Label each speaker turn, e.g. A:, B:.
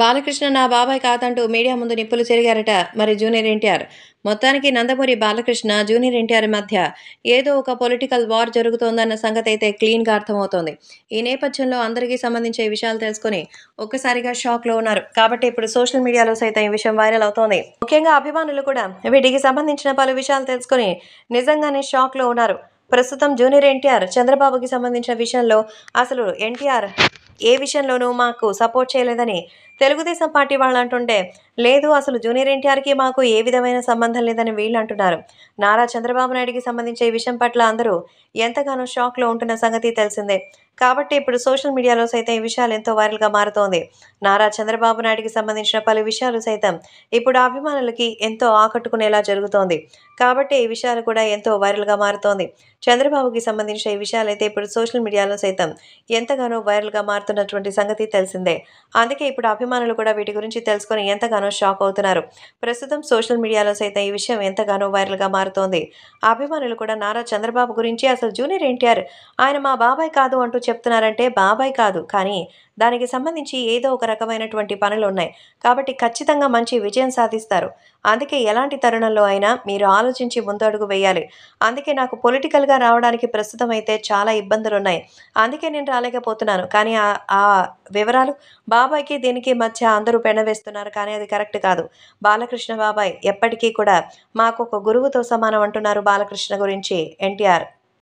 A: బాలకృష్ణ నా బాబాయ్ కాదంటూ మీడియా ముందు నిప్పులు చెరిగారట మరి జూనియర్ ఎన్టీఆర్ మొత్తానికి నందమూరి బాలకృష్ణ జూనియర్ ఎన్టీఆర్ మధ్య ఏదో ఒక పొలిటికల్ వార్ జరుగుతోందన్న సంగతి అయితే క్లీన్గా అర్థమవుతోంది ఈ నేపథ్యంలో అందరికీ సంబంధించే విషయాలు తెలుసుకుని ఒక్కసారిగా షాక్లో ఉన్నారు కాబట్టి ఇప్పుడు సోషల్ మీడియాలో సైతం ఈ విషయం వైరల్ అవుతోంది ముఖ్యంగా అభిమానులు కూడా వీటికి సంబంధించిన పలు విషయాలు తెలుసుకుని నిజంగానే షాక్లో ఉన్నారు ప్రస్తుతం జూనియర్ ఎన్టీఆర్ చంద్రబాబుకి సంబంధించిన విషయంలో అసలు ఎన్టీఆర్ ఏ విషయంలోనూ మాకు సపోర్ట్ చేయలేదని తెలుగుదేశం పార్టీ వాళ్ళు అంటుంటే లేదు అసలు జూనియర్ ఎన్టీఆర్కి మాకు ఏ విధమైన సంబంధం లేదని వీళ్ళు అంటున్నారు నారా చంద్రబాబు నాయుడికి సంబంధించి ఈ విషయం పట్ల అందరూ ఎంతగానో షాక్లో ఉంటున్న సంగతి తెలిసిందే కాబట్టి ఇప్పుడు సోషల్ మీడియాలో సైతం ఈ విషయాలు ఎంతో వైరల్గా మారుతోంది నారా చంద్రబాబు నాయుడికి సంబంధించిన పలు విషయాలు సైతం ఇప్పుడు అభిమానులకి ఎంతో ఆకట్టుకునేలా జరుగుతోంది కాబట్టి ఈ విషయాలు కూడా ఎంతో వైరల్గా మారుతోంది చంద్రబాబుకి సంబంధించిన ఈ విషయాలైతే ఇప్పుడు సోషల్ మీడియాలో సైతం ఎంతగానో వైరల్గా మారుతున్నటువంటి సంగతి తెలిసిందే అందుకే ఇప్పుడు అభిమానులు అభిమానులు కూడా వీటి గురించి తెలుసుకొని ఎంతగానో షాక్ అవుతున్నారు ప్రస్తుతం సోషల్ మీడియాలో సైతం ఈ విషయం ఎంతగానో వైరల్గా మారుతోంది అభిమానులు కూడా నారా చంద్రబాబు గురించి అసలు జూనియర్ ఎన్టీఆర్ ఆయన మా బాబాయ్ కాదు అంటూ చెప్తున్నారంటే బాబాయ్ కాదు కానీ దానికి సంబంధించి ఏదో ఒక రకమైనటువంటి పనులు ఉన్నాయి కాబట్టి ఖచ్చితంగా మంచి విజయం సాధిస్తారు అందుకే ఎలాంటి తరుణంలో అయినా మీరు ఆలోచించి ముందడుగు వేయాలి అందుకే నాకు పొలిటికల్గా రావడానికి ప్రస్తుతం అయితే చాలా ఇబ్బందులు ఉన్నాయి అందుకే నేను రాలేకపోతున్నాను కానీ ఆ వివరాలు బాబాయ్కి దీనికి మధ్య అందరూ పెనవేస్తున్నారు కానీ అది కరెక్ట్ కాదు బాలకృష్ణ బాబాయ్ ఎప్పటికీ కూడా మాకు ఒక గురువుతో సమానం అంటున్నారు బాలకృష్ణ గురించి ఎన్టీఆర్